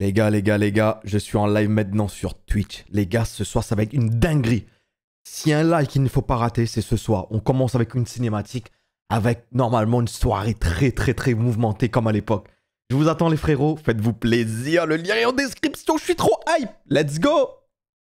Les gars, les gars, les gars, je suis en live maintenant sur Twitch. Les gars, ce soir, ça va être une dinguerie. Si un live qu'il ne faut pas rater, c'est ce soir. On commence avec une cinématique, avec normalement une soirée très, très, très mouvementée comme à l'époque. Je vous attends, les frérots. Faites-vous plaisir. Le lien est en description. Je suis trop hype. Let's go!